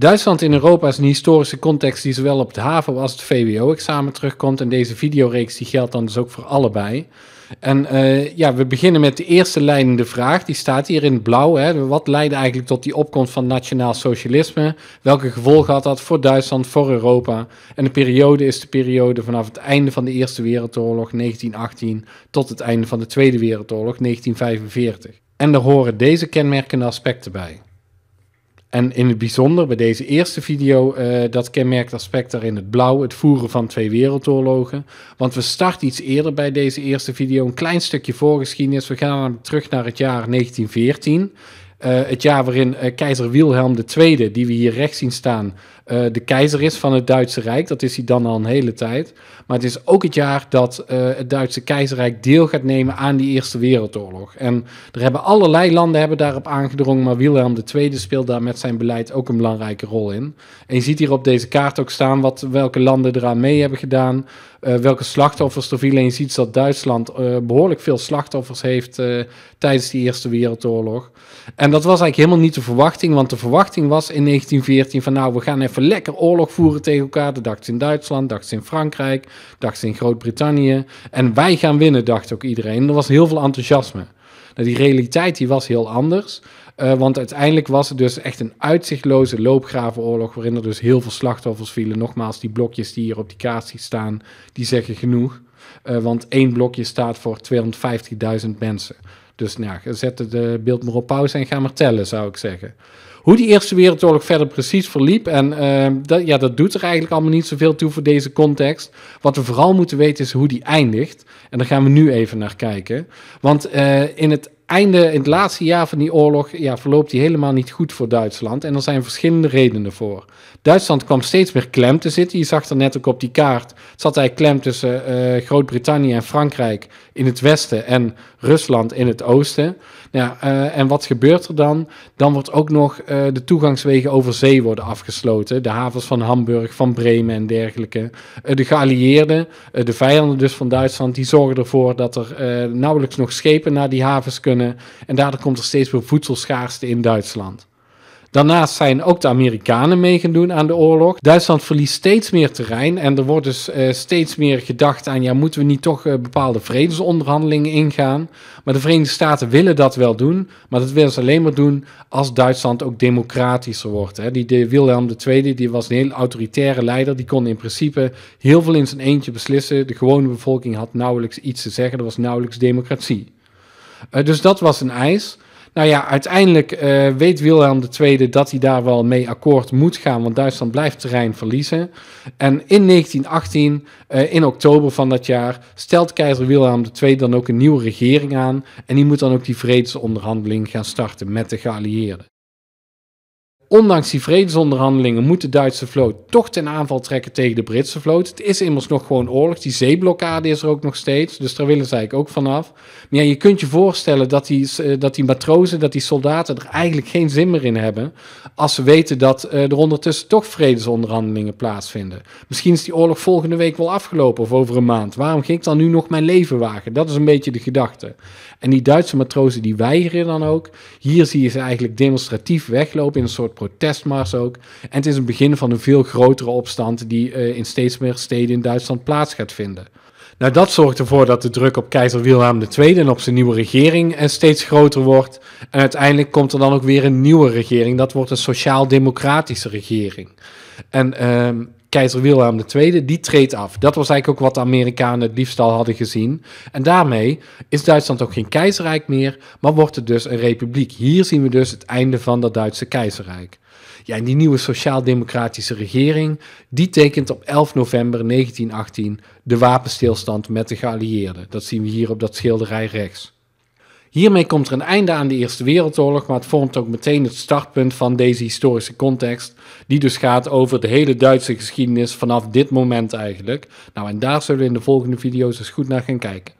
Duitsland in Europa is een historische context die zowel op het HAVO als het VWO-examen terugkomt. En deze videoreeks die geldt dan dus ook voor allebei. En eh, ja, we beginnen met de eerste leidende vraag. Die staat hier in blauw. Hè. Wat leidde eigenlijk tot die opkomst van nationaal socialisme? Welke gevolgen had dat voor Duitsland, voor Europa? En de periode is de periode vanaf het einde van de Eerste Wereldoorlog 1918 tot het einde van de Tweede Wereldoorlog 1945. En er horen deze kenmerkende aspecten bij. En in het bijzonder bij deze eerste video, eh, dat kenmerkt aspect daar in het blauw, het voeren van twee wereldoorlogen. Want we starten iets eerder bij deze eerste video, een klein stukje voorgeschiedenis. We gaan terug naar het jaar 1914. Eh, het jaar waarin eh, keizer Wilhelm II, die we hier rechts zien staan, eh, de keizer is van het Duitse Rijk. Dat is hij dan al een hele tijd. Maar het is ook het jaar dat eh, het Duitse keizerrijk deel gaat nemen aan die Eerste Wereldoorlog. En er hebben allerlei landen hebben daarop aangedrongen, maar Wilhelm II speelt daar met zijn beleid ook een belangrijke rol in. En je ziet hier op deze kaart ook staan wat, welke landen eraan mee hebben gedaan, eh, welke slachtoffers er vielen. En je ziet dat Duitsland behoorlijk veel slachtoffers heeft tijdens die Eerste Wereldoorlog. En dat was eigenlijk helemaal niet de verwachting, want de verwachting was in 1914 van nou, we gaan even lekker oorlog voeren tegen elkaar. Dacht ze in Duitsland, dacht ze in Frankrijk, dacht ze in Groot-Brittannië. En wij gaan winnen, dacht ook iedereen. er was heel veel enthousiasme. Nou, die realiteit die was heel anders. Eh, want uiteindelijk was het dus echt een uitzichtloze loopgravenoorlog... waarin er dus heel veel slachtoffers vielen. Nogmaals, die blokjes die hier op die kaart staan, die zeggen genoeg. Eh, want één blokje staat voor 250.000 mensen. Dus nou zet het eh, beeld maar op pauze en ga maar tellen, zou ik zeggen. Hoe die Eerste Wereldoorlog verder precies verliep. En ehm, dat, ja, dat doet er eigenlijk allemaal niet zoveel toe voor deze context. Wat we vooral moeten weten is hoe die eindigt. En daar gaan we nu even naar kijken. Want eh, in het einde, in het laatste jaar van die oorlog, ja, verloopt die helemaal niet goed voor Duitsland. En er zijn verschillende redenen voor. Duitsland kwam steeds meer klem te zitten. Je zag er net ook op die kaart. Zat hij klem tussen eh, Groot-Brittannië en Frankrijk in het westen en Rusland in het oosten. Nou eh, en wat gebeurt er dan? Dan wordt ook nog eh, de toegangswegen over zee worden afgesloten. De havens van Hamburg, van Bremen en dergelijke. Eh, de geallieerden, de vijanden dus van Duitsland, die zorgen ervoor dat er nauwelijks nog schepen naar die havens kunnen. En daardoor komt er steeds meer voedselschaarste in Duitsland. Daarnaast zijn ook de Amerikanen mee gaan doen aan de oorlog. Duitsland verliest steeds meer terrein en er wordt dus eh, steeds meer gedacht aan, ja, moeten we niet toch eh, bepaalde vredesonderhandelingen ingaan? Maar de Verenigde Staten willen dat wel doen, maar dat willen ze alleen maar doen als Duitsland ook democratischer wordt. Hè. Die, Wilhelm II, die was een heel autoritaire leider, die kon in principe heel veel in zijn eentje beslissen. De gewone bevolking had nauwelijks iets te zeggen, er was nauwelijks democratie. Eh, dus dat was een eis. Nou ja, uiteindelijk uh, weet Wilhelm II dat hij daar wel mee akkoord moet gaan, want Duitsland blijft terrein verliezen. En in 1918, eh, in oktober van dat jaar, stelt keizer Wilhelm II dan ook een nieuwe regering aan. En die moet dan ook die vredesonderhandeling gaan starten met de geallieerden ondanks die vredesonderhandelingen moet de Duitse vloot toch ten aanval trekken tegen de Britse vloot. Het is immers nog gewoon oorlog. Die zeeblokkade is er ook nog steeds. Dus daar willen ze eigenlijk ook vanaf. Maar ja, je kunt je voorstellen dat die, eh, dat die matrozen, dat die soldaten er eigenlijk geen zin meer in hebben. Als ze weten dat eh, er ondertussen toch vredesonderhandelingen plaatsvinden. Misschien is die oorlog volgende week wel afgelopen of over een maand. Waarom ging ik dan nu nog mijn leven wagen? Dat is een beetje de gedachte. En die Duitse matrozen die weigeren dan ook. Hier zie je ze eigenlijk demonstratief weglopen in een soort protestmars ook. En het is een begin van een veel grotere opstand die eh, in steeds meer steden in Duitsland plaats gaat vinden. Nou, dat zorgt ervoor dat de druk op keizer Wilhelm II en op zijn nieuwe regering eh, steeds groter wordt. En uiteindelijk komt er dan ook weer een nieuwe regering. Dat wordt een sociaal-democratische regering. En ehm, keizer Wilhelm II, die treedt af. Dat was eigenlijk ook wat de Amerikanen het liefst al hadden gezien. En daarmee is Duitsland ook geen keizerrijk meer, maar wordt het dus een republiek. Hier zien we dus het einde van dat Duitse keizerrijk. Ja, en die nieuwe sociaal-democratische regering, die tekent op 11 november 1918 de wapenstilstand met de geallieerden. Dat zien we hier op dat schilderij rechts. Hiermee komt er een einde aan de Eerste Wereldoorlog, maar het vormt ook meteen het startpunt van deze historische context, die dus gaat over de hele Duitse geschiedenis vanaf dit moment eigenlijk. Nou, en daar zullen we in de volgende video's eens goed naar gaan kijken.